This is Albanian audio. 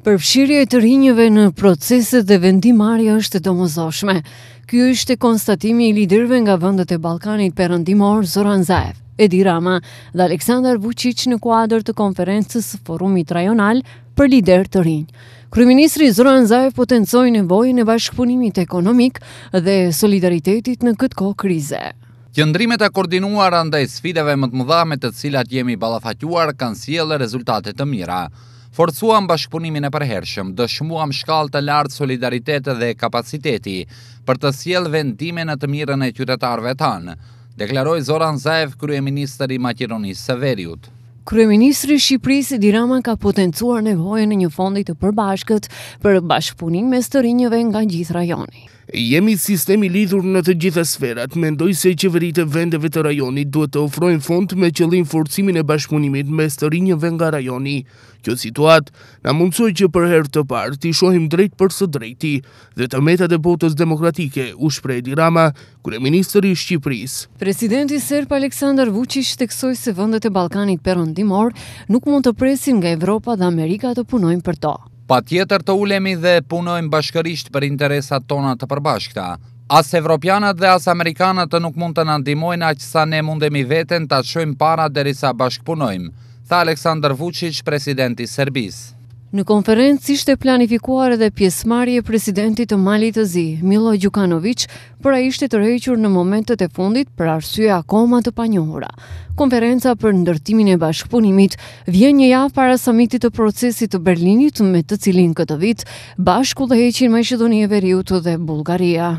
Përfshirje të rinjëve në proceset dhe vendimarja është të domozoshme. Ky është konstatimi i liderve nga vëndët e Balkanit përëndimor Zoran Zaev. Edi Rama dhe Aleksandar Vucic në kuadrë të konferences forumit rajonal për lider të rinjë. Kryeministri Zoran Zaev potencoi nevojën e bashkëpunimit ekonomik dhe solidaritetit në këtë kohë krize. Qëndrimet e koordinuara ndaj sfidave më të mëdha me të cilat jemi ballafaquar kanë sjellë rezultate të mira. Forcuam bashkëpunimin e përhershëm, dëshmuam shkall të lartë solidaritetë dhe kapaciteti për të siel vendime në të mirën e qytetarve tanë, deklaroj Zoran Zaev, Krye Ministeri Maqironi Severiut. Kryeministri i Shqipërisë Edi Rama ka potencuar nevojën e një fondi të përbashkët për bashkëpunim mes të rinjëve nga gjithë rajoni. Jemi sistemi lidhur në të gjitha sferat, mendoj se qeveritë e vendeve të rajonit duhet të ofrojnë fond me qëllim forcimin e bashkëpunimit mes të rinjëve nga rajoni. Kjo situat na mundsoj që për herë të parë të shohim drejt për së drejti dhe të metat e botës demokratike, u shpreh Edi Rama, kryeministri i Shqipërisë. Presidenti Serb Aleksandar Vučić theksoi se vendet e Ballkanit perëndimore vendimor, nuk mund të presin nga Evropa dhe Amerika të punojnë për to. Pa tjetër të ulemi dhe punojmë bashkërisht për interesat tona të përbashkëta. As evropianat dhe as amerikanat të nuk mund të na ndihmojnë aq sa ne mundemi veten ta çojmë para derisa bashkëpunojmë, tha Aleksandar Vučić, presidenti i Serbisë. Në konferencë ishte planifikuar edhe pjesëmarrja e presidentit të Malit të Zi, Milo Djukanovic, por ai ishte tërhequr në momentet e fundit për arsye akoma të panjohura. Konferenca për ndërtimin e bashkëpunimit vjen një javë para samitit të procesit të Berlinit, me të cilin këtë vit bashku dhe heqin Maqedonia e Veriut dhe Bullgaria.